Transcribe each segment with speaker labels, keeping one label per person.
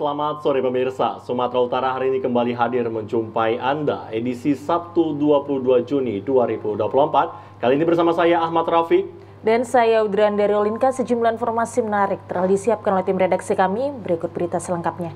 Speaker 1: selamat sore pemirsa. Sumatera Utara hari ini kembali hadir menjumpai Anda edisi Sabtu 22 Juni 2024. Kali ini bersama saya Ahmad
Speaker 2: Rafiq. Dan saya Udran dari Olinka, sejumlah informasi menarik telah disiapkan oleh tim redaksi kami. Berikut berita selengkapnya.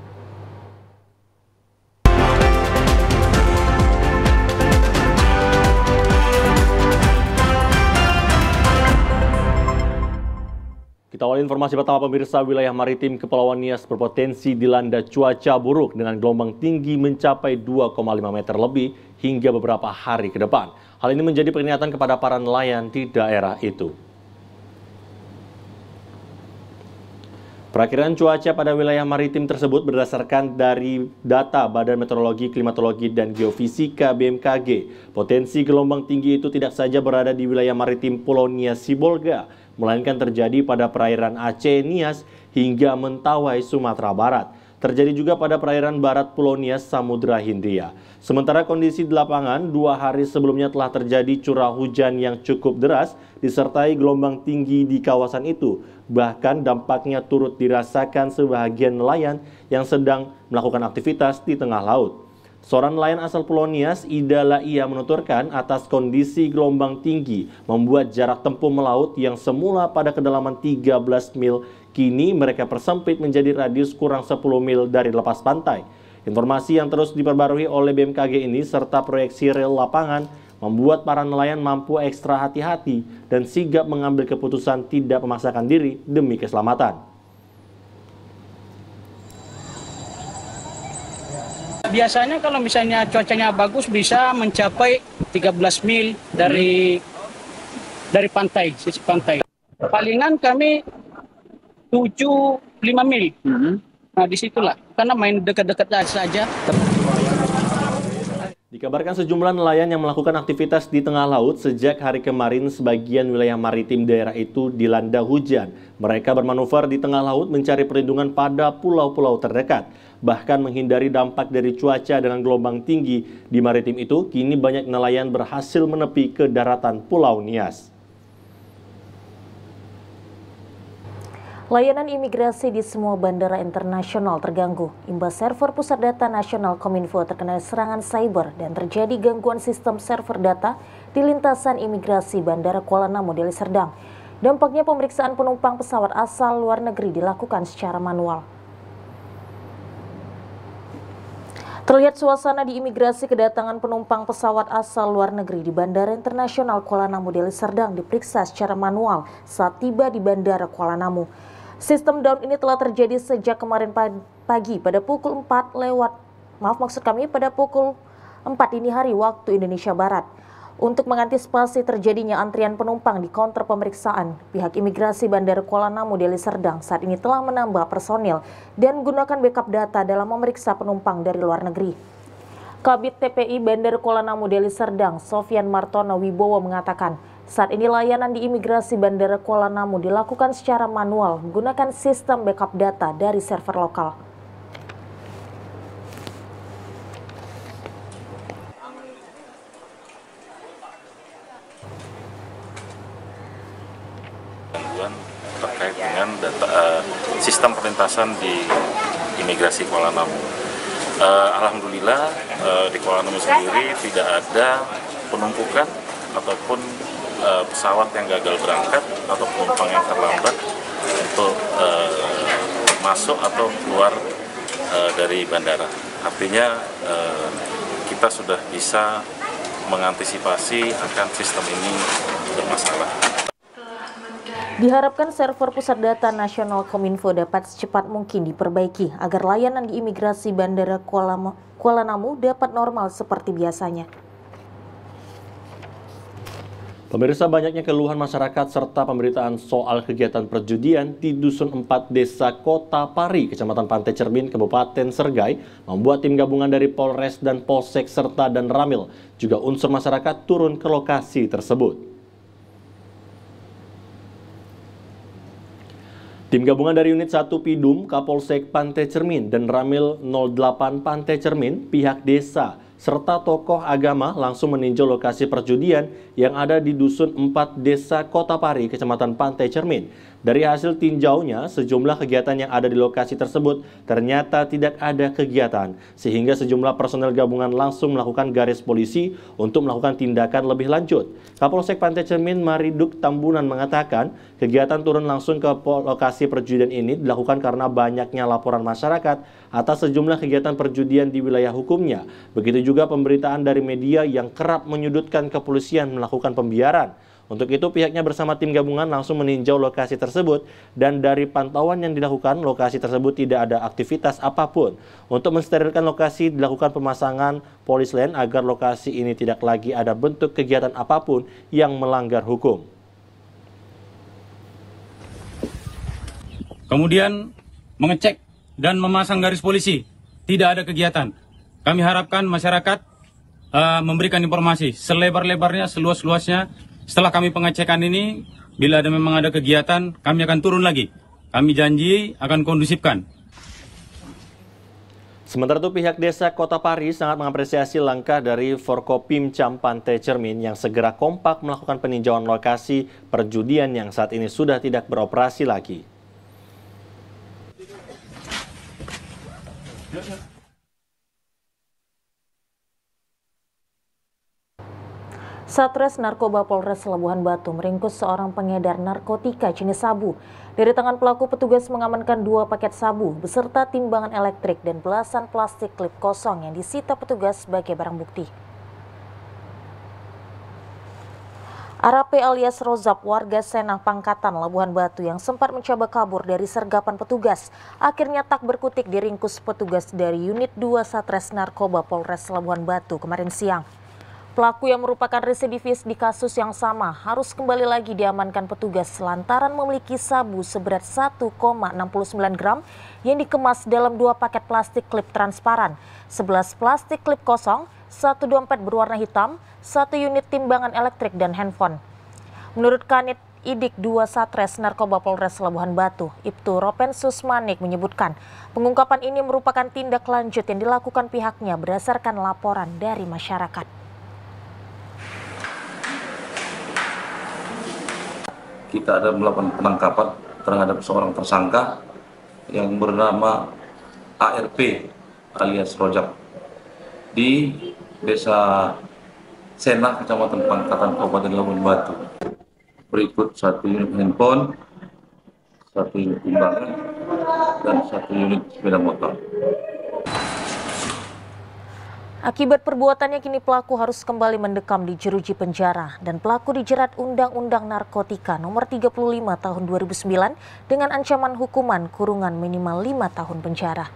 Speaker 1: Kita awali informasi pertama pemirsa wilayah maritim Kepulauan Nias berpotensi dilanda cuaca buruk dengan gelombang tinggi mencapai 2,5 meter lebih hingga beberapa hari ke depan. Hal ini menjadi peringatan kepada para nelayan di daerah itu. Perakiran cuaca pada wilayah maritim tersebut berdasarkan dari data Badan Meteorologi, Klimatologi, dan Geofisika BMKG. Potensi gelombang tinggi itu tidak saja berada di wilayah maritim Pulau Nias Sibolga, melainkan terjadi pada perairan Aceh, Nias, hingga Mentawai, Sumatera Barat. Terjadi juga pada perairan barat Pulau Nias, Samudra Hindia. Sementara kondisi di lapangan, dua hari sebelumnya telah terjadi curah hujan yang cukup deras disertai gelombang tinggi di kawasan itu. Bahkan dampaknya turut dirasakan sebagian nelayan yang sedang melakukan aktivitas di tengah laut. Seorang nelayan asal Pulau Nias, Ida Laia menuturkan atas kondisi gelombang tinggi membuat jarak tempuh melaut yang semula pada kedalaman 13 mil, kini mereka persempit menjadi radius kurang 10 mil dari lepas pantai. Informasi yang terus diperbarui oleh BMKG ini serta proyeksi rel lapangan membuat para nelayan mampu ekstra hati-hati dan sigap mengambil keputusan tidak memaksakan diri demi keselamatan.
Speaker 3: biasanya kalau misalnya cuacanya bagus bisa mencapai 13 mil dari hmm. dari pantai, sisi pantai. Palingan kami 75 mil. Hmm. Nah, disitulah karena main dekat-dekat saja.
Speaker 1: Dikabarkan sejumlah nelayan yang melakukan aktivitas di tengah laut sejak hari kemarin sebagian wilayah maritim daerah itu dilanda hujan. Mereka bermanuver di tengah laut mencari perlindungan pada pulau-pulau terdekat bahkan menghindari dampak dari cuaca dengan gelombang tinggi di maritim itu, kini banyak nelayan berhasil menepi ke daratan Pulau Nias.
Speaker 2: Layanan imigrasi di semua bandara internasional terganggu. Imbas server pusat data nasional Kominfo terkena serangan cyber dan terjadi gangguan sistem server data di lintasan imigrasi Bandara Kuala Namu Deli Serdang. Dampaknya pemeriksaan penumpang pesawat asal luar negeri dilakukan secara manual. Terlihat suasana di imigrasi kedatangan penumpang pesawat asal luar negeri di Bandara Internasional Kuala Namu Deli Serdang diperiksa secara manual saat tiba di Bandara Kuala Namu. Sistem down ini telah terjadi sejak kemarin pagi pada pukul 4 lewat maaf maksud kami pada pukul 4 ini hari waktu Indonesia Barat. Untuk mengantisipasi terjadinya antrian penumpang di konter pemeriksaan, pihak imigrasi Bandara Kuala Namu Deli Serdang saat ini telah menambah personil dan menggunakan backup data dalam memeriksa penumpang dari luar negeri. Kabit TPI Bandara Kuala Namu Deli Serdang, Sofian Martono Wibowo mengatakan, saat ini layanan di imigrasi Bandara Kuala Namu dilakukan secara manual, menggunakan sistem backup data dari server lokal.
Speaker 3: sistem perlintasan di imigrasi Kuala Namu. Uh, Alhamdulillah uh, di Kuala Namu sendiri
Speaker 1: tidak ada penumpukan ataupun uh, pesawat yang gagal berangkat atau penumpang yang terlambat untuk uh, masuk atau keluar uh, dari bandara. Artinya uh, kita sudah bisa mengantisipasi akan sistem ini bermasalah.
Speaker 2: Diharapkan server Pusat Data Nasional Kominfo dapat secepat mungkin diperbaiki agar layanan di imigrasi Bandara Kuala, Kuala Namu dapat normal seperti biasanya.
Speaker 1: Pemirsa banyaknya keluhan masyarakat serta pemberitaan soal kegiatan perjudian di Dusun 4 Desa Kota Pari, Kecamatan Pantai Cermin, Kabupaten Sergai, membuat tim gabungan dari Polres dan Polsek serta dan Ramil, juga unsur masyarakat turun ke lokasi tersebut. Tim gabungan dari unit 1 Pidum, Kapolsek Pantai Cermin, dan Ramil 08 Pantai Cermin, pihak desa, serta tokoh agama langsung meninjau lokasi perjudian yang ada di Dusun 4 Desa Kota Pari, Kecamatan Pantai Cermin. Dari hasil tinjaunya, sejumlah kegiatan yang ada di lokasi tersebut ternyata tidak ada kegiatan, sehingga sejumlah personel gabungan langsung melakukan garis polisi untuk melakukan tindakan lebih lanjut. Kapolsek Pantai Cermin Mariduk Tambunan mengatakan, kegiatan turun langsung ke lokasi perjudian ini dilakukan karena banyaknya laporan masyarakat atas sejumlah kegiatan perjudian di wilayah hukumnya. Begitu juga pemberitaan dari media yang kerap menyudutkan kepolisian melakukan pembiaran. Untuk itu pihaknya bersama tim gabungan langsung meninjau lokasi tersebut dan dari pantauan yang dilakukan lokasi tersebut tidak ada aktivitas apapun. Untuk mensterilkan lokasi dilakukan pemasangan polis lain agar lokasi ini tidak lagi ada bentuk kegiatan apapun yang melanggar hukum.
Speaker 3: Kemudian mengecek dan memasang garis polisi. Tidak ada kegiatan. Kami harapkan masyarakat uh, memberikan informasi selebar-lebarnya, seluas-luasnya setelah kami pengecekan ini, bila ada memang ada kegiatan, kami akan turun lagi. Kami janji akan kondusifkan.
Speaker 1: Sementara itu pihak desa Kota Pari sangat mengapresiasi langkah dari Forkopimcam Pantai Cermin yang segera kompak melakukan peninjauan lokasi perjudian yang saat ini sudah tidak beroperasi lagi.
Speaker 2: Satres Narkoba Polres Labuhan Batu meringkus seorang pengedar narkotika jenis sabu. Dari tangan pelaku, petugas mengamankan dua paket sabu beserta timbangan elektrik dan belasan plastik klip kosong yang disita petugas sebagai barang bukti. Arape alias Rozab, warga Senah Pangkatan Labuhan Batu yang sempat mencoba kabur dari sergapan petugas, akhirnya tak berkutik diringkus petugas dari unit 2 Satres Narkoba Polres Labuhan Batu kemarin siang. Pelaku yang merupakan residivis di kasus yang sama harus kembali lagi diamankan petugas lantaran memiliki sabu seberat 1,69 gram yang dikemas dalam dua paket plastik klip transparan, 11 plastik klip kosong, satu dompet berwarna hitam, satu unit timbangan elektrik dan handphone. Menurut Kanit Idik 2 Satres Narkoba Polres Labuhan Batu, Ibtu Ropensus Manik, menyebutkan, pengungkapan ini merupakan tindak lanjut yang dilakukan pihaknya berdasarkan laporan dari masyarakat.
Speaker 3: kita ada melakukan penangkapan terhadap seorang tersangka yang bernama ARP alias Rojak di Desa Sena, Kecamatan Pangkatan, Kabupaten Labuan Batu. Berikut satu unit handphone, satu unit timbangan, dan satu unit sepeda motor.
Speaker 2: Akibat perbuatannya kini pelaku harus kembali mendekam di jeruji penjara dan pelaku dijerat Undang-Undang Narkotika Nomor 35 Tahun 2009 dengan ancaman hukuman kurungan minimal 5 tahun penjara.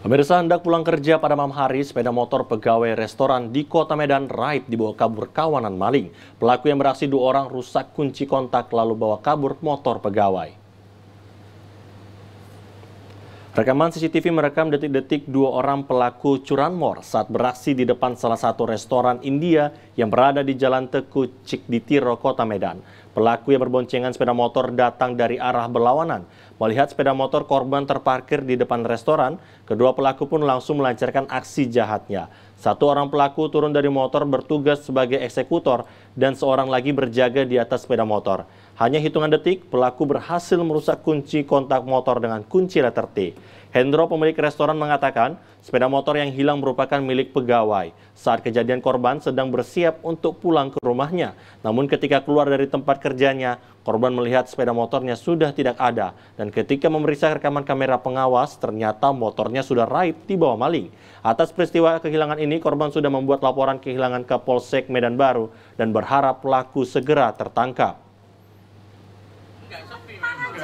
Speaker 1: Pemirsa hendak pulang kerja pada malam hari, sepeda motor pegawai restoran di Kota Medan raib dibawa kabur kawanan maling. Pelaku yang beraksi dua orang rusak kunci kontak lalu bawa kabur motor pegawai. Rekaman CCTV merekam detik-detik dua orang pelaku curanmor saat beraksi di depan salah satu restoran India yang berada di Jalan Teku Cikditiro, Kota Medan. Pelaku yang berboncengan sepeda motor datang dari arah berlawanan. Melihat sepeda motor korban terparkir di depan restoran, kedua pelaku pun langsung melancarkan aksi jahatnya. Satu orang pelaku turun dari motor bertugas sebagai eksekutor dan seorang lagi berjaga di atas sepeda motor. Hanya hitungan detik, pelaku berhasil merusak kunci kontak motor dengan kunci letter T. Hendro, pemilik restoran, mengatakan sepeda motor yang hilang merupakan milik pegawai. Saat kejadian korban sedang bersiap untuk pulang ke rumahnya. Namun ketika keluar dari tempat kerjanya, korban melihat sepeda motornya sudah tidak ada. Dan ketika memeriksa rekaman kamera pengawas, ternyata motornya sudah raib di bawah maling. Atas peristiwa kehilangan ini, korban sudah membuat laporan kehilangan ke Polsek Medan Baru dan berharap pelaku segera tertangkap.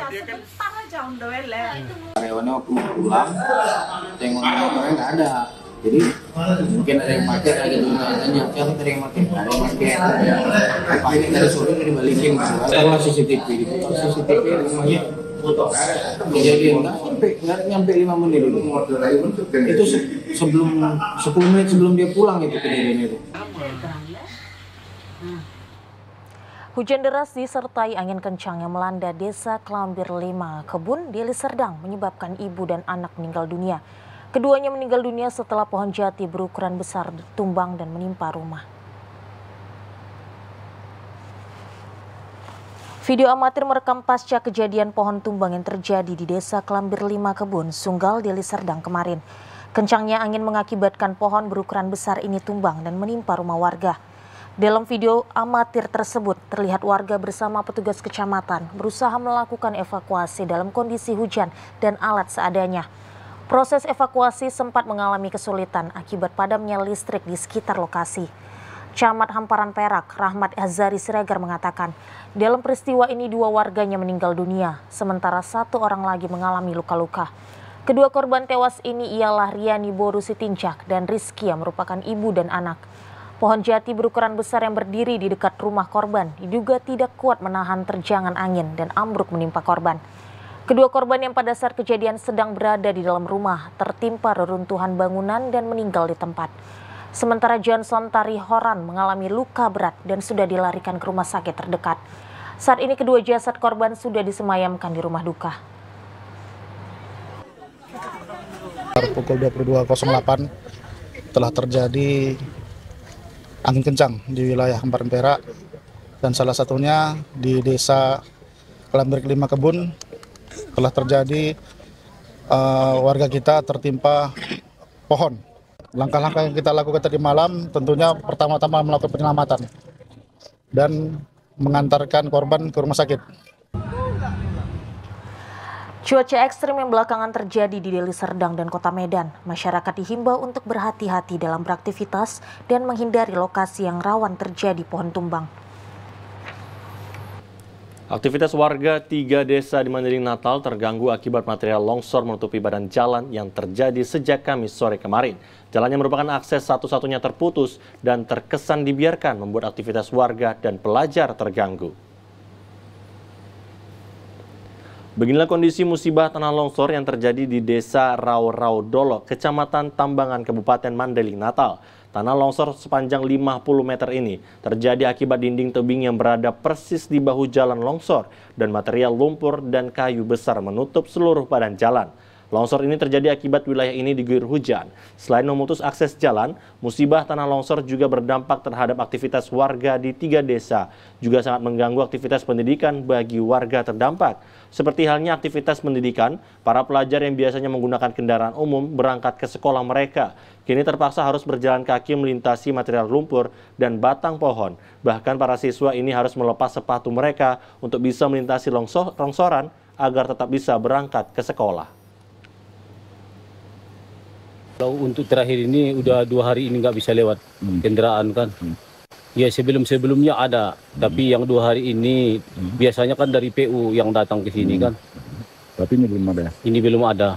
Speaker 2: Iya kan? sebentar aja on ya.
Speaker 3: nah, karyawannya waktu mau pulang
Speaker 2: tengok motornya ada jadi mungkin ada yang pakai ada yang tanya siapa ada yang pakai ada yang pakai
Speaker 3: pakai dari sore dari balikin taruh CCTV di CCTV rumahnya Jadi nggak sampai nggak nyampe lima menit itu itu sebelum sepuluh menit sebelum dia pulang itu kejadian itu
Speaker 2: nah. Hujan deras disertai angin kencang yang melanda desa Kelambir Lima Kebun, Deli Serdang menyebabkan ibu dan anak meninggal dunia. Keduanya meninggal dunia setelah pohon jati berukuran besar tumbang dan menimpa rumah. Video amatir merekam pasca kejadian pohon tumbang yang terjadi di desa Kelambir Lima Kebun, Sunggal, Deli Serdang kemarin. Kencangnya angin mengakibatkan pohon berukuran besar ini tumbang dan menimpa rumah warga. Dalam video amatir tersebut, terlihat warga bersama petugas kecamatan berusaha melakukan evakuasi dalam kondisi hujan dan alat seadanya. Proses evakuasi sempat mengalami kesulitan akibat padamnya listrik di sekitar lokasi. Camat Hamparan Perak, Rahmat Azari Siregar mengatakan, dalam peristiwa ini dua warganya meninggal dunia, sementara satu orang lagi mengalami luka-luka. Kedua korban tewas ini ialah Riani Boru Tincak dan Rizky yang merupakan ibu dan anak. Pohon jati berukuran besar yang berdiri di dekat rumah korban diduga tidak kuat menahan terjangan angin dan ambruk menimpa korban. Kedua korban yang pada saat kejadian sedang berada di dalam rumah tertimpa reruntuhan bangunan dan meninggal di tempat. Sementara Johnson Tari Horan mengalami luka berat dan sudah dilarikan ke rumah sakit terdekat. Saat ini kedua jasad korban sudah disemayamkan di rumah duka.
Speaker 3: Pukul 22.08 telah terjadi angin kencang di wilayah Empat Perak dan salah satunya di desa Kelambir Kelima Kebun telah terjadi uh, warga kita tertimpa pohon. Langkah-langkah yang kita lakukan tadi malam tentunya pertama-tama melakukan penyelamatan dan mengantarkan korban ke rumah sakit.
Speaker 2: Cuaca ekstrim yang belakangan terjadi di Deli Serdang dan Kota Medan, masyarakat dihimbau untuk berhati-hati dalam beraktivitas dan menghindari lokasi yang rawan terjadi pohon tumbang.
Speaker 1: Aktivitas warga tiga desa di Mandailing Natal terganggu akibat material longsor menutupi badan jalan yang terjadi sejak Kamis sore kemarin. Jalannya merupakan akses satu-satunya terputus dan terkesan dibiarkan membuat aktivitas warga dan pelajar terganggu. Beginilah kondisi musibah tanah longsor yang terjadi di Desa Rau-Rau Dolo, Kecamatan Tambangan, Kabupaten Mandailing, Natal. Tanah longsor sepanjang 50 meter ini terjadi akibat dinding tebing yang berada persis di bahu jalan longsor dan material lumpur dan kayu besar menutup seluruh badan jalan. Longsor ini terjadi akibat wilayah ini diguyur hujan. Selain memutus akses jalan, musibah tanah longsor juga berdampak terhadap aktivitas warga di tiga desa, juga sangat mengganggu aktivitas pendidikan bagi warga terdampak. Seperti halnya aktivitas pendidikan, para pelajar yang biasanya menggunakan kendaraan umum berangkat ke sekolah mereka, kini terpaksa harus berjalan kaki melintasi material lumpur dan batang pohon. Bahkan para siswa ini harus melepas sepatu mereka untuk bisa melintasi longsor, longsoran agar tetap bisa berangkat ke sekolah. Kalau untuk terakhir
Speaker 3: ini udah dua hari ini nggak bisa lewat hmm. kendaraan kan. Hmm. Ya sebelum-sebelumnya ada, hmm. tapi yang dua hari ini hmm. biasanya kan dari PU yang datang ke sini hmm. kan. Tapi ini belum ada. Ini belum ada.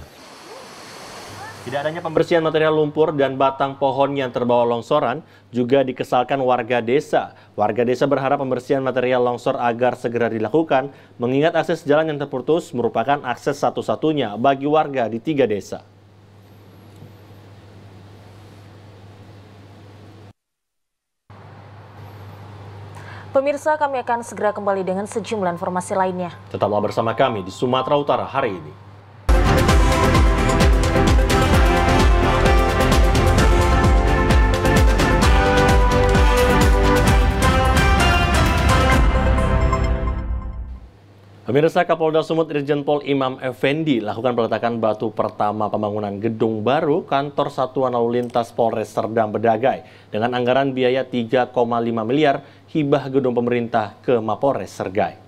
Speaker 1: Tidak adanya pembersihan material lumpur dan batang pohon yang terbawa longsoran juga dikesalkan warga desa. Warga desa berharap pembersihan material longsor agar segera dilakukan, mengingat akses jalan yang terputus merupakan akses satu-satunya bagi warga di tiga desa.
Speaker 2: Pemirsa, kami akan segera kembali dengan sejumlah informasi lainnya.
Speaker 1: Tetaplah bersama kami di Sumatera Utara hari ini. Pemirsa Kapolda Sumut Irjen Pol Imam Effendi lakukan peletakan batu pertama pembangunan gedung baru kantor Satuan Lalu Lintas Polres Serdang Bedagai dengan anggaran biaya 3,5 miliar hibah gedung pemerintah ke Mapores Sergai.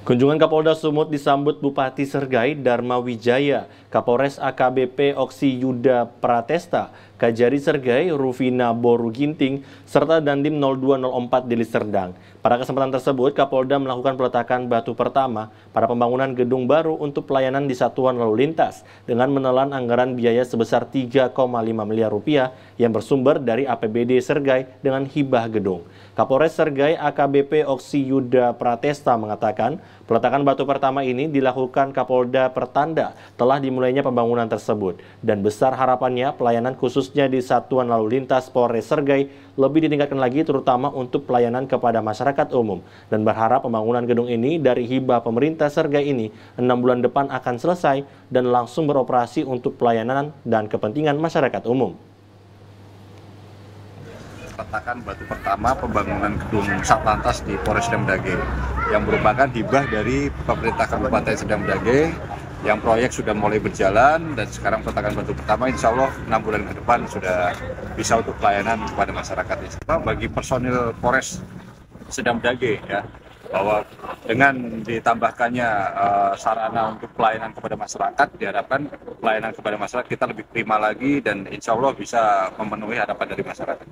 Speaker 1: Kunjungan Kapolda Sumut disambut Bupati Sergai Dharma Wijaya, Kapolres AKBP Oksi Yuda Pratesta, Kajari Sergai Rufina Boruginting, serta Dandim 0204 Deli Serdang. Pada kesempatan tersebut, Kapolda melakukan peletakan batu pertama pada pembangunan gedung baru untuk pelayanan di satuan lalu lintas dengan menelan anggaran biaya sebesar 3,5 miliar rupiah yang bersumber dari APBD Sergai dengan hibah gedung. Kapolres Sergai AKBP Oksi Yuda Pratesta mengatakan, peletakan batu pertama ini dilakukan Kapolda pertanda telah dimulainya pembangunan tersebut dan besar harapannya pelayanan khususnya di Satuan Lalu Lintas Polres Sergai lebih ditingkatkan lagi terutama untuk pelayanan kepada masyarakat umum dan berharap pembangunan gedung ini dari hibah pemerintah Sergai ini 6 bulan depan akan selesai dan langsung beroperasi untuk pelayanan dan kepentingan masyarakat umum peletakan batu pertama pembangunan gedung Satlantas di Polres Dage yang merupakan hibah dari pemerintah Kabupaten Sedang Dage yang proyek sudah mulai berjalan dan sekarang
Speaker 3: peletakan batu pertama insya Allah 6 bulan ke depan sudah bisa untuk pelayanan kepada masyarakat bagi personil Polres Sedang Dage ya bahwa dengan ditambahkannya uh, sarana untuk pelayanan kepada masyarakat diharapkan pelayanan kepada masyarakat kita lebih prima lagi dan insya Allah bisa memenuhi harapan dari masyarakat.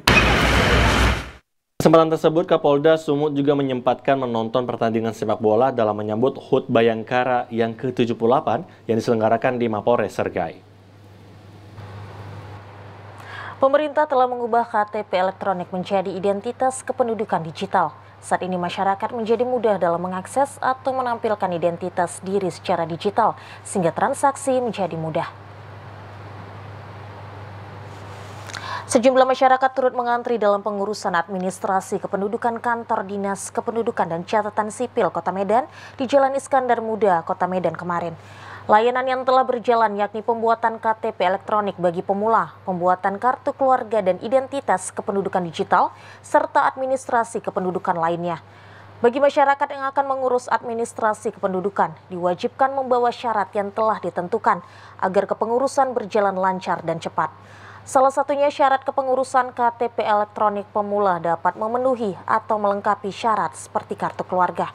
Speaker 1: Kesempatan tersebut, Kapolda Sumut juga menyempatkan menonton pertandingan sepak bola dalam menyambut HUT Bayangkara yang ke-78 yang diselenggarakan di Mapores, Sergai.
Speaker 2: Pemerintah telah mengubah KTP elektronik menjadi identitas kependudukan digital. Saat ini masyarakat menjadi mudah dalam mengakses atau menampilkan identitas diri secara digital, sehingga transaksi menjadi mudah. Sejumlah masyarakat turut mengantri dalam pengurusan administrasi kependudukan kantor Dinas Kependudukan dan Catatan Sipil Kota Medan di Jalan Iskandar Muda, Kota Medan kemarin. Layanan yang telah berjalan yakni pembuatan KTP elektronik bagi pemula, pembuatan kartu keluarga dan identitas kependudukan digital, serta administrasi kependudukan lainnya. Bagi masyarakat yang akan mengurus administrasi kependudukan, diwajibkan membawa syarat yang telah ditentukan agar kepengurusan berjalan lancar dan cepat. Salah satunya syarat kepengurusan KTP elektronik pemula dapat memenuhi atau melengkapi syarat seperti kartu keluarga.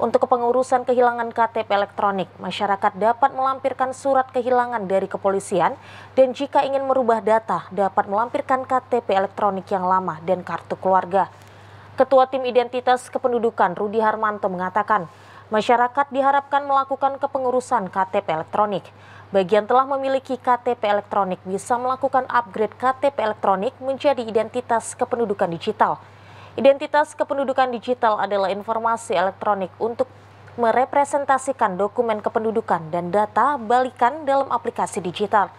Speaker 2: Untuk kepengurusan kehilangan KTP elektronik, masyarakat dapat melampirkan surat kehilangan dari kepolisian dan jika ingin merubah data dapat melampirkan KTP elektronik yang lama dan kartu keluarga. Ketua Tim Identitas Kependudukan Rudi Harmanto mengatakan, masyarakat diharapkan melakukan kepengurusan KTP elektronik. Bagi yang telah memiliki KTP elektronik bisa melakukan upgrade KTP elektronik menjadi identitas kependudukan digital. Identitas kependudukan digital adalah informasi elektronik untuk merepresentasikan dokumen kependudukan dan data balikan dalam aplikasi digital.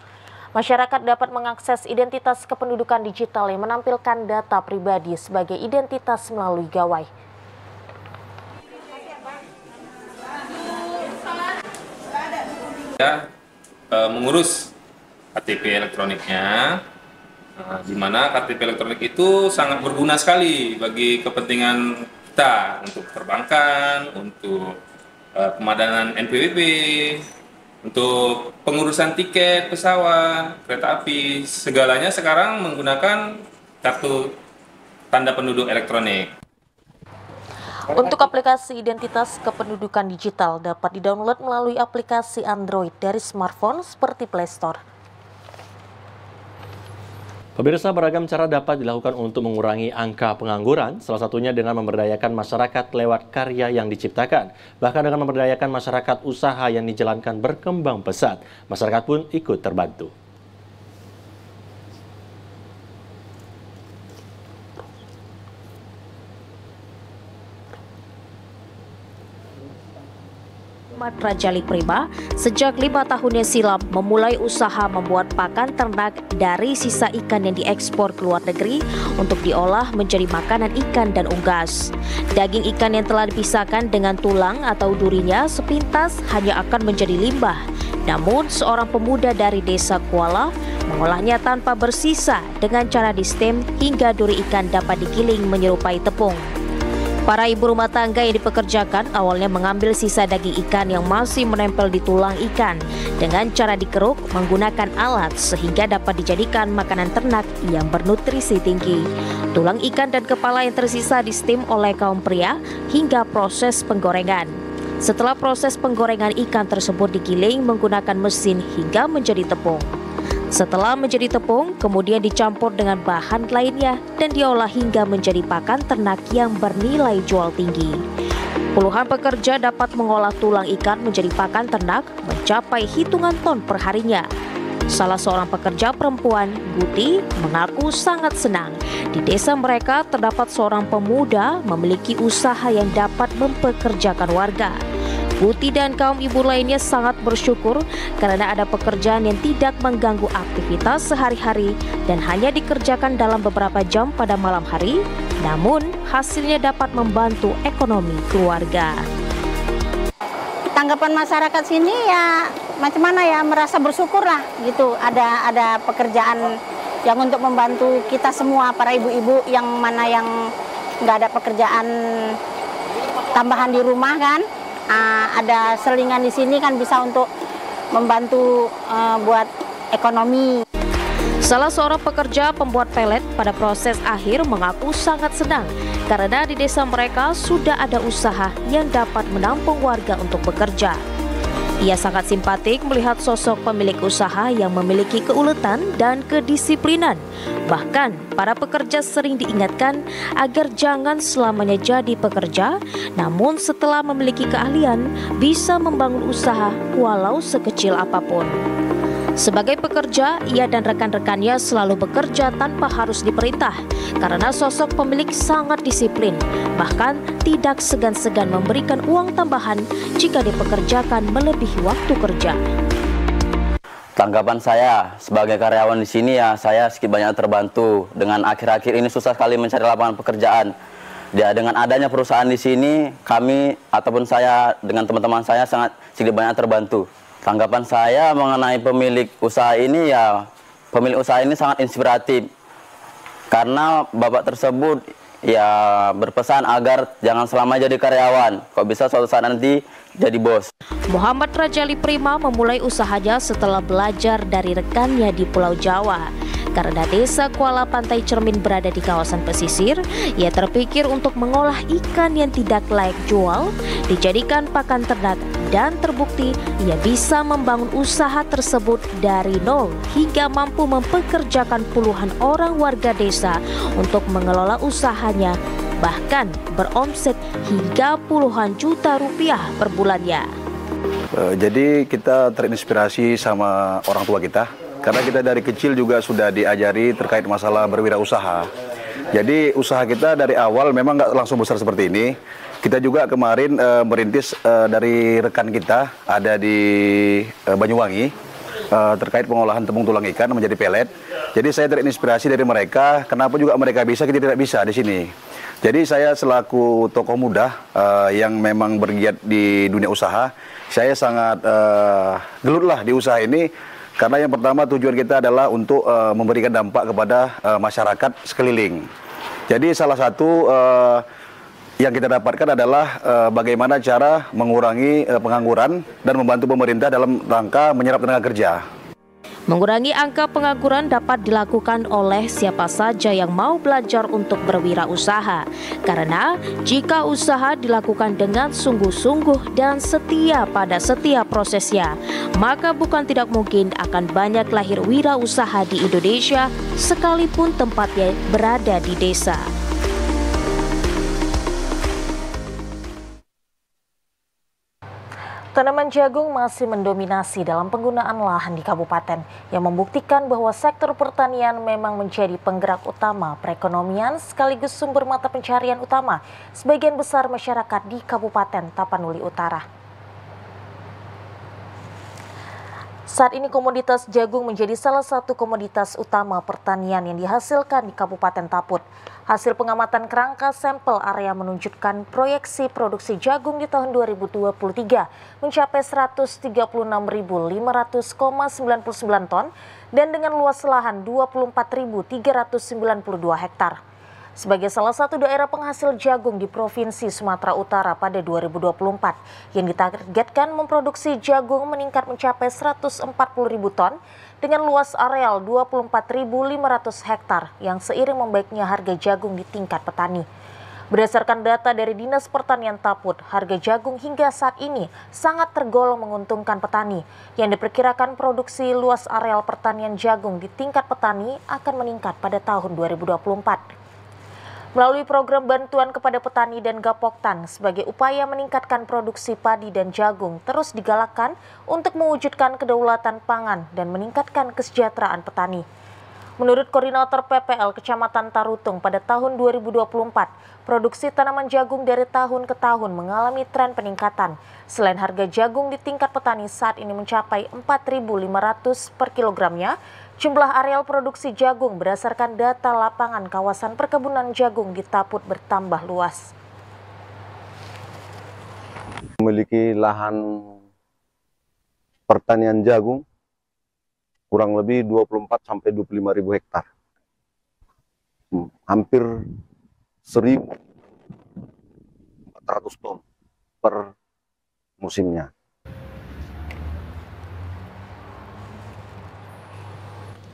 Speaker 2: Masyarakat dapat mengakses identitas kependudukan digital yang menampilkan data pribadi sebagai identitas melalui gawai.
Speaker 3: Ya, uh, mengurus KTP elektroniknya. Nah, di mana KTP elektronik itu sangat berguna sekali bagi kepentingan kita untuk perbankan, untuk uh, pemadanan NPWP, untuk pengurusan tiket pesawat, kereta api, segalanya sekarang menggunakan kartu tanda penduduk elektronik.
Speaker 2: Untuk aplikasi identitas kependudukan digital dapat didownload melalui aplikasi Android dari smartphone seperti Play Store.
Speaker 1: Pemirsa beragam cara dapat dilakukan untuk mengurangi angka pengangguran, salah satunya dengan memberdayakan masyarakat lewat karya yang diciptakan. Bahkan dengan memberdayakan masyarakat usaha yang dijalankan berkembang pesat, masyarakat pun ikut terbantu.
Speaker 2: Muhammad Rajali Prima sejak lima tahunnya silam memulai usaha membuat pakan ternak dari sisa ikan yang diekspor ke luar negeri untuk diolah menjadi makanan ikan dan unggas. Daging ikan yang telah dipisahkan dengan tulang atau durinya sepintas hanya akan menjadi limbah. Namun, seorang pemuda dari desa Kuala mengolahnya tanpa bersisa dengan cara di stem hingga duri ikan dapat digiling menyerupai tepung. Para ibu rumah tangga yang dipekerjakan awalnya mengambil sisa daging ikan yang masih menempel di tulang ikan dengan cara dikeruk menggunakan alat sehingga dapat dijadikan makanan ternak yang bernutrisi tinggi. Tulang ikan dan kepala yang tersisa di-steam oleh kaum pria hingga proses penggorengan. Setelah proses penggorengan ikan tersebut digiling menggunakan mesin hingga menjadi tepung. Setelah menjadi tepung, kemudian dicampur dengan bahan lainnya dan diolah hingga menjadi pakan ternak yang bernilai jual tinggi. Puluhan pekerja dapat mengolah tulang ikan menjadi pakan ternak mencapai hitungan ton perharinya. Salah seorang pekerja perempuan, Guti, mengaku sangat senang. Di desa mereka terdapat seorang pemuda memiliki usaha yang dapat mempekerjakan warga. Putih dan kaum ibu lainnya sangat bersyukur karena ada pekerjaan yang tidak mengganggu aktivitas sehari-hari dan hanya dikerjakan dalam beberapa jam pada malam hari, namun hasilnya dapat membantu ekonomi keluarga. Tanggapan masyarakat sini ya macam mana ya merasa bersyukur lah gitu ada ada pekerjaan yang untuk membantu kita semua para ibu-ibu yang mana yang nggak ada pekerjaan tambahan di rumah kan uh, ada selingan di sini kan bisa untuk membantu uh, buat ekonomi. Salah seorang pekerja pembuat pelet pada proses akhir mengaku sangat senang karena di desa mereka sudah ada usaha yang dapat menampung warga untuk bekerja. Ia sangat simpatik melihat sosok pemilik usaha yang memiliki keuletan dan kedisiplinan. Bahkan, para pekerja sering diingatkan agar jangan selamanya jadi pekerja, namun setelah memiliki keahlian bisa membangun usaha walau sekecil apapun. Sebagai pekerja, ia dan rekan-rekannya selalu bekerja tanpa harus diperintah karena sosok pemilik sangat disiplin, bahkan tidak segan-segan memberikan uang tambahan jika dipekerjakan melebihi waktu kerja.
Speaker 1: Tanggapan saya sebagai karyawan di sini ya, saya sedikit banyak terbantu dengan akhir-akhir ini susah sekali mencari
Speaker 3: lapangan pekerjaan. Ya, dengan adanya perusahaan di sini, kami ataupun saya dengan teman-teman saya sangat sedikit banyak terbantu. Tanggapan saya mengenai pemilik usaha ini ya pemilik usaha ini sangat inspiratif karena bapak tersebut ya berpesan agar jangan selama jadi karyawan. Kok bisa suatu saat nanti
Speaker 2: jadi bos. Muhammad Rajali Prima memulai usahanya setelah belajar dari rekannya di Pulau Jawa. Karena desa Kuala Pantai Cermin berada di kawasan pesisir, ia terpikir untuk mengolah ikan yang tidak layak jual, dijadikan pakan ternak, dan terbukti ia bisa membangun usaha tersebut dari nol hingga mampu mempekerjakan puluhan orang warga desa untuk mengelola usahanya bahkan beromset hingga puluhan juta rupiah per bulannya.
Speaker 1: Eh, jadi kita terinspirasi sama orang tua kita, karena kita dari kecil juga sudah diajari terkait masalah berwirausaha. Jadi usaha
Speaker 3: kita dari awal memang nggak langsung besar seperti ini. Kita juga kemarin e, merintis e, dari rekan kita ada di e, Banyuwangi e, terkait pengolahan tepung tulang ikan menjadi pelet. Jadi saya terinspirasi dari mereka. Kenapa juga mereka bisa kita tidak bisa di sini? Jadi saya selaku tokoh muda uh, yang memang bergiat di dunia usaha, saya sangat uh, eh, gelut lah di usaha ini karena yang pertama tujuan kita adalah untuk uh, memberikan dampak kepada uh, masyarakat sekeliling. Jadi salah satu uh, yang kita dapatkan adalah uh, bagaimana cara mengurangi uh, pengangguran dan membantu pemerintah dalam rangka menyerap tenaga kerja.
Speaker 2: Mengurangi angka pengangguran dapat dilakukan oleh siapa saja yang mau belajar untuk berwirausaha. Karena jika usaha dilakukan dengan sungguh-sungguh dan setia pada setiap prosesnya, maka bukan tidak mungkin akan banyak lahir wirausaha di Indonesia sekalipun tempatnya berada di desa. Tanaman jagung masih mendominasi dalam penggunaan lahan di kabupaten, yang membuktikan bahwa sektor pertanian memang menjadi penggerak utama perekonomian sekaligus sumber mata pencarian utama sebagian besar masyarakat di Kabupaten Tapanuli Utara. Saat ini komoditas jagung menjadi salah satu komoditas utama pertanian yang dihasilkan di Kabupaten Taput. Hasil pengamatan kerangka sampel area menunjukkan proyeksi produksi jagung di tahun 2023 mencapai 136.500,99 ton dan dengan luas lahan 24.392 hektar. Sebagai salah satu daerah penghasil jagung di Provinsi Sumatera Utara pada 2024 yang ditargetkan memproduksi jagung meningkat mencapai 140.000 ton dengan luas areal 24.500 hektar yang seiring membaiknya harga jagung di tingkat petani. Berdasarkan data dari Dinas Pertanian Taput, harga jagung hingga saat ini sangat tergolong menguntungkan petani, yang diperkirakan produksi luas areal pertanian jagung di tingkat petani akan meningkat pada tahun 2024 melalui program bantuan kepada petani dan gapoktan sebagai upaya meningkatkan produksi padi dan jagung terus digalakkan untuk mewujudkan kedaulatan pangan dan meningkatkan kesejahteraan petani. Menurut koordinator PPL Kecamatan Tarutung pada tahun 2024, produksi tanaman jagung dari tahun ke tahun mengalami tren peningkatan. Selain harga jagung di tingkat petani saat ini mencapai 4500 per kilogramnya, Jumlah areal produksi jagung berdasarkan data lapangan kawasan perkebunan jagung di Taput bertambah luas.
Speaker 1: Memiliki lahan pertanian jagung kurang lebih 24 sampai 25 ribu hektar. Hmm, hampir
Speaker 3: 1.400
Speaker 1: ton per musimnya.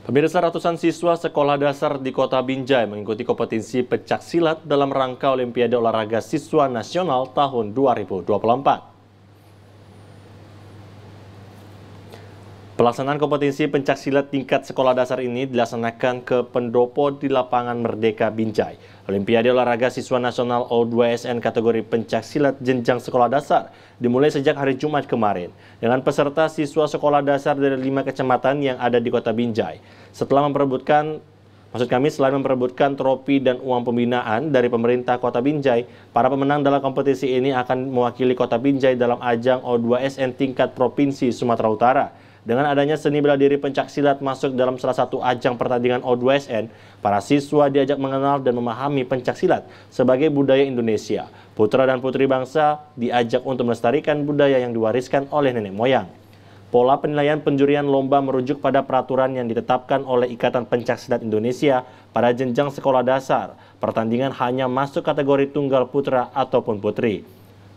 Speaker 1: Pemirsa ratusan siswa sekolah dasar di kota Binjai mengikuti kompetisi pecak silat dalam rangka Olimpiade Olahraga Siswa Nasional tahun 2024. Pelaksanaan kompetisi pencaksilat tingkat sekolah dasar ini dilaksanakan ke pendopo di lapangan Merdeka Binjai. Olimpiade Olahraga Siswa Nasional O2SN kategori pencaksilat jenjang sekolah dasar dimulai sejak hari Jumat kemarin dengan peserta siswa sekolah dasar dari lima kecamatan yang ada di kota Binjai. Setelah memperebutkan Maksud kami selain memperebutkan tropi dan uang pembinaan dari pemerintah Kota Binjai, para pemenang dalam kompetisi ini akan mewakili Kota Binjai dalam ajang O2SN tingkat Provinsi Sumatera Utara dengan adanya seni bela diri pencak silat masuk dalam salah satu ajang pertandingan O2SN, para siswa diajak mengenal dan memahami pencak silat sebagai budaya Indonesia. Putra dan putri bangsa diajak untuk melestarikan budaya yang diwariskan oleh nenek moyang. Pola penilaian penjurian lomba merujuk pada peraturan yang ditetapkan oleh Ikatan Pencak Silat Indonesia pada jenjang sekolah dasar. Pertandingan hanya masuk kategori tunggal putra ataupun putri.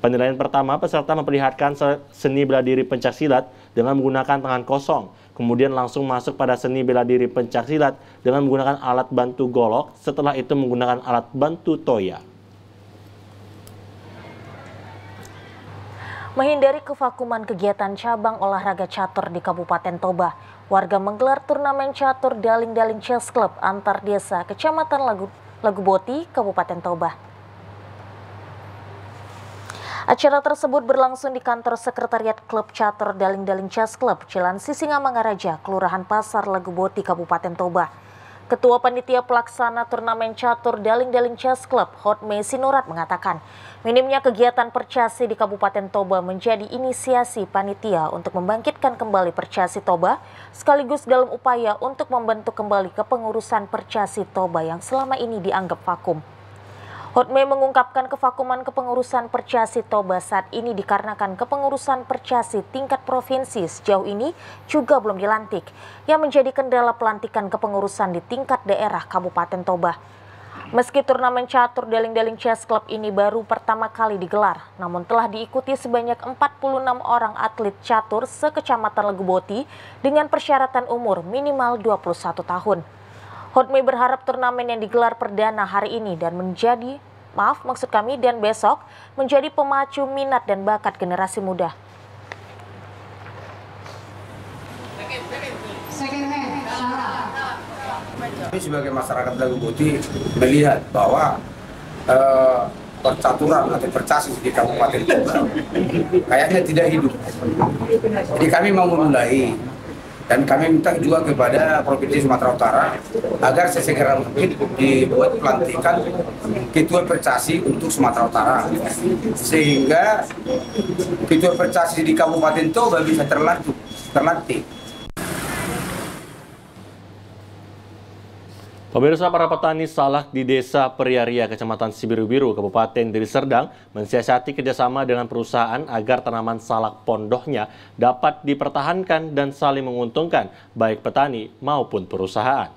Speaker 1: Penilaian pertama, peserta memperlihatkan seni bela diri pencak silat dengan menggunakan tangan kosong, kemudian langsung masuk pada seni bela diri pencak silat dengan menggunakan alat bantu golok, setelah itu menggunakan alat bantu toya.
Speaker 2: Menghindari kevakuman kegiatan cabang olahraga catur di Kabupaten Toba, warga menggelar turnamen catur daling-daling chess club antar desa Kecamatan Lagu boti Kabupaten Toba. Acara tersebut berlangsung di kantor Sekretariat Klub Catur Daling-Daling Chess Club, Jalan Sisingamangaraja, Kelurahan Pasar Leguboti, Kabupaten Toba. Ketua Panitia Pelaksana Turnamen Catur Daling-Daling Chess Club, Hotme Sinurat mengatakan, minimnya kegiatan percasi di Kabupaten Toba menjadi inisiasi panitia untuk membangkitkan kembali percasi Toba, sekaligus dalam upaya untuk membentuk kembali kepengurusan percasi Toba yang selama ini dianggap vakum. Hotme mengungkapkan kevakuman kepengurusan Percasi Toba saat ini dikarenakan kepengurusan Percasi tingkat provinsi sejauh ini juga belum dilantik, yang menjadi kendala pelantikan kepengurusan di tingkat daerah Kabupaten Toba. Meski turnamen catur deling-deling chess club ini baru pertama kali digelar, namun telah diikuti sebanyak 46 orang atlet catur sekecamatan Leguboti dengan persyaratan umur minimal 21 tahun. Hotmi berharap turnamen yang digelar perdana hari ini dan menjadi maaf maksud kami dan besok menjadi pemacu minat dan bakat generasi muda. Kami sebagai masyarakat Lagu Putih melihat bahwa
Speaker 3: eh, percaturan atau percasis di Kabupaten Tuban kayaknya tidak hidup. Jadi kami mau memulai dan kami minta juga kepada Provinsi Sumatera Utara agar sesegera mungkin dibuat pelantikan ketua percasi untuk Sumatera Utara sehingga ketua percasi di Kabupaten Toba bisa terlatih
Speaker 1: Pemirsa para petani salak di Desa Periaria, Kecamatan Sibiru-Biru, Kabupaten Deli Serdang, mensiasati kerjasama dengan perusahaan agar tanaman salak pondohnya dapat dipertahankan dan saling menguntungkan, baik petani maupun perusahaan.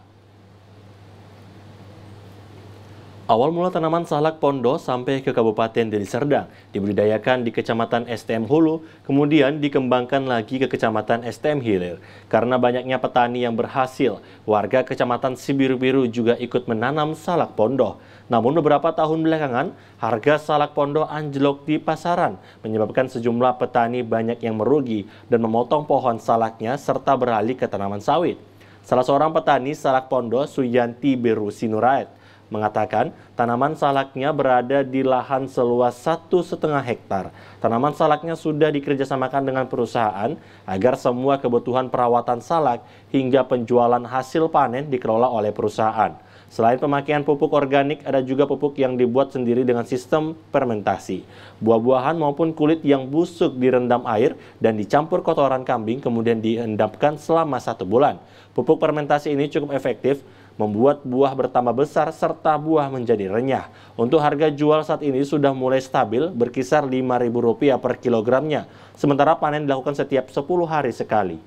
Speaker 1: Awal mula tanaman salak pondo sampai ke Kabupaten Deli Serdang, dibudidayakan di Kecamatan STM Hulu, kemudian dikembangkan lagi ke Kecamatan STM Hilir. Karena banyaknya petani yang berhasil, warga Kecamatan Sibiru Biru juga ikut menanam salak pondo. Namun beberapa tahun belakangan, harga salak pondo anjlok di pasaran, menyebabkan sejumlah petani banyak yang merugi dan memotong pohon salaknya serta beralih ke tanaman sawit. Salah seorang petani salak pondo, Suyanti Biru Sinurait, mengatakan tanaman salaknya berada di lahan seluas satu setengah hektar. Tanaman salaknya sudah dikerjasamakan dengan perusahaan agar semua kebutuhan perawatan salak hingga penjualan hasil panen dikelola oleh perusahaan. Selain pemakaian pupuk organik, ada juga pupuk yang dibuat sendiri dengan sistem fermentasi. Buah-buahan maupun kulit yang busuk direndam air dan dicampur kotoran kambing kemudian diendapkan selama satu bulan. Pupuk fermentasi ini cukup efektif membuat buah bertambah besar serta buah menjadi renyah. Untuk harga jual saat ini sudah mulai stabil berkisar Rp5.000 per kilogramnya, sementara panen dilakukan setiap 10 hari sekali.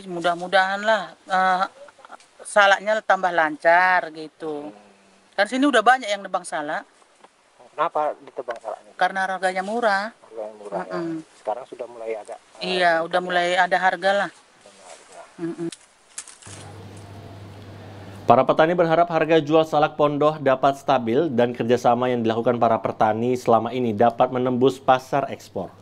Speaker 2: Mudah-mudahan lah uh, eh, salaknya tambah lancar gitu. Kan sini udah banyak yang nebang salak.
Speaker 3: Kenapa ditebang salaknya? Karena harganya murah. Harganya murah mm -mm.
Speaker 2: ya. Sekarang sudah mulai agak Iya, udah mulai ada harga lah.
Speaker 1: Para petani berharap harga jual salak pondoh dapat stabil dan kerjasama yang dilakukan para petani selama ini dapat menembus pasar ekspor.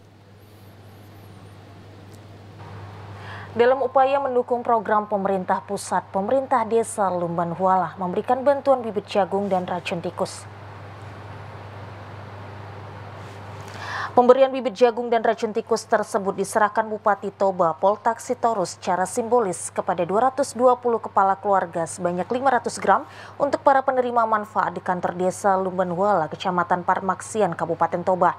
Speaker 2: Dalam upaya mendukung program pemerintah pusat, pemerintah desa Lumban Huala memberikan bantuan bibit jagung dan racun tikus. Pemberian bibit jagung dan racun tikus tersebut diserahkan Bupati Toba Poltak Sitorus secara simbolis kepada 220 kepala keluarga sebanyak 500 gram untuk para penerima manfaat di kantor desa Lumbenwala, Kecamatan Parmaksian, Kabupaten Toba.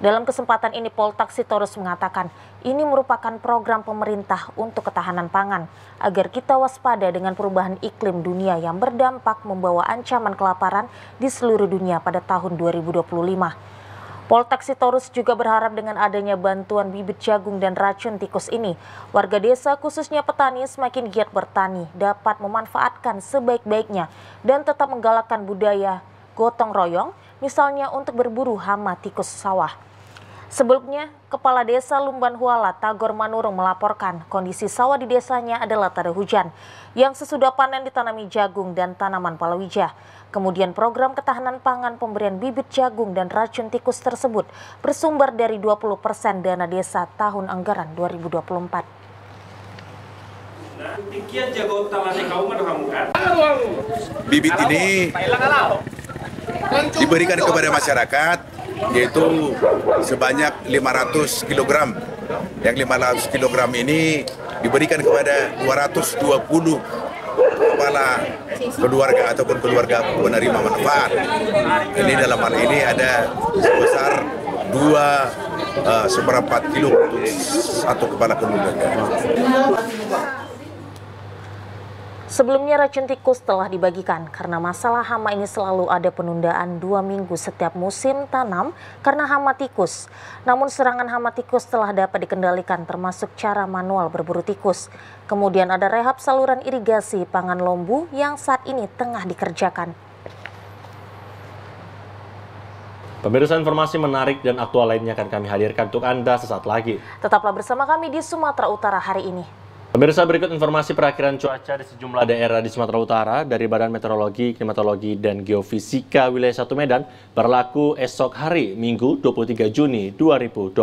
Speaker 2: Dalam kesempatan ini Poltak Sitorus mengatakan, ini merupakan program pemerintah untuk ketahanan pangan agar kita waspada dengan perubahan iklim dunia yang berdampak membawa ancaman kelaparan di seluruh dunia pada tahun 2025. Poltek Sitorus juga berharap dengan adanya bantuan bibit jagung dan racun tikus ini, warga desa khususnya petani semakin giat bertani dapat memanfaatkan sebaik-baiknya dan tetap menggalakkan budaya gotong royong, misalnya untuk berburu hama tikus sawah. Sebelumnya, Kepala Desa Lumban Huala Tagor Manurung melaporkan kondisi sawah di desanya adalah tada hujan yang sesudah panen ditanami jagung dan tanaman palawija. Kemudian program ketahanan pangan pemberian bibit jagung dan racun tikus tersebut bersumber dari 20% persen dana desa tahun anggaran 2024.
Speaker 3: Nah, bibit ini diberikan kepada
Speaker 1: masyarakat yaitu sebanyak 500 kg. Yang 500 kg ini diberikan kepada 220 kepala keluarga ataupun keluarga penerima manfaat. Ini dalam hal ini ada sebesar dua uh, eh, seperempat kilo untuk satu kepala keluarga.
Speaker 2: Sebelumnya racun tikus telah dibagikan karena masalah hama ini selalu ada penundaan dua minggu setiap musim tanam karena hama tikus. Namun serangan hama tikus telah dapat dikendalikan termasuk cara manual berburu tikus. Kemudian ada rehab saluran irigasi pangan lombu yang saat ini tengah dikerjakan.
Speaker 1: Pemirsa informasi menarik dan aktual lainnya akan kami hadirkan untuk Anda sesaat lagi.
Speaker 2: Tetaplah bersama kami di Sumatera Utara hari ini.
Speaker 1: Pemirsa berikut informasi perakhiran cuaca di sejumlah daerah di Sumatera Utara dari Badan Meteorologi, Klimatologi, dan Geofisika Wilayah 1 Medan berlaku esok hari Minggu 23 Juni 2024.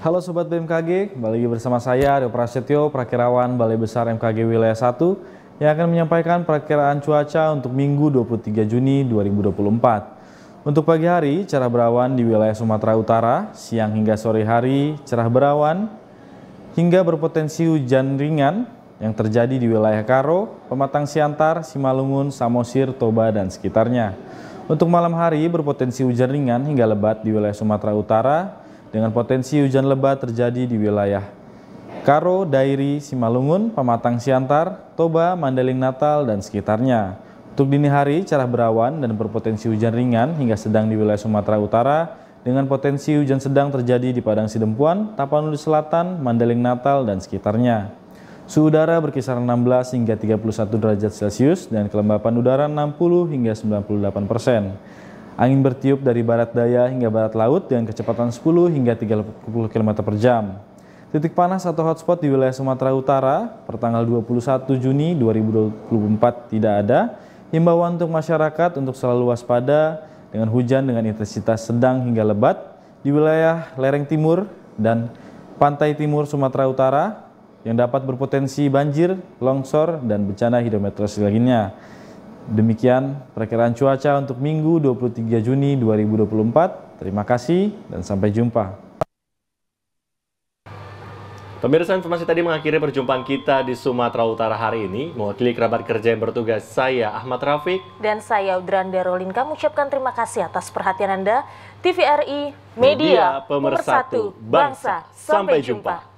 Speaker 3: Halo Sobat BMKG, kembali lagi bersama saya Aryo Prasetyo, Prakirawan Balai Besar MKG Wilayah 1 yang akan menyampaikan perakiraan cuaca untuk Minggu 23 Juni 2024. Untuk pagi hari, cerah berawan di wilayah Sumatera Utara, siang hingga sore hari, cerah berawan, hingga berpotensi hujan ringan yang terjadi di wilayah Karo, Pematang Siantar, Simalungun, Samosir, Toba, dan sekitarnya. Untuk malam hari berpotensi hujan ringan hingga lebat di wilayah Sumatera Utara dengan potensi hujan lebat terjadi di wilayah Karo, Dairi, Simalungun, Pematang Siantar, Toba, Mandeling Natal, dan sekitarnya. Untuk dini hari cerah berawan dan berpotensi hujan ringan hingga sedang di wilayah Sumatera Utara dengan potensi hujan sedang terjadi di Padang Sidempuan, Tapanuli Selatan, Mandailing Natal, dan sekitarnya. Suhu udara berkisar 16 hingga 31 derajat Celcius dan kelembapan udara 60 hingga 98 persen. Angin bertiup dari barat daya hingga barat laut dengan kecepatan 10 hingga 30 km per jam. Titik panas atau hotspot di wilayah Sumatera Utara pertanggal 21 Juni 2024 tidak ada. Himbauan untuk masyarakat untuk selalu waspada dengan hujan dengan intensitas sedang hingga lebat di wilayah lereng timur dan pantai timur Sumatera Utara yang dapat berpotensi banjir, longsor, dan bencana hidrometeorologi lainnya. Demikian perkiraan cuaca untuk Minggu 23 Juni 2024. Terima kasih dan sampai jumpa.
Speaker 1: Pemirsa informasi tadi mengakhiri perjumpaan kita di Sumatera Utara hari ini. Mewakili kerabat kerja yang bertugas, saya Ahmad Rafiq.
Speaker 2: Dan saya Udran Udrandya Rolinka mengucapkan terima kasih atas perhatian Anda. TVRI,
Speaker 1: Media, Media Pemersatu, Bangsa. Sampai jumpa.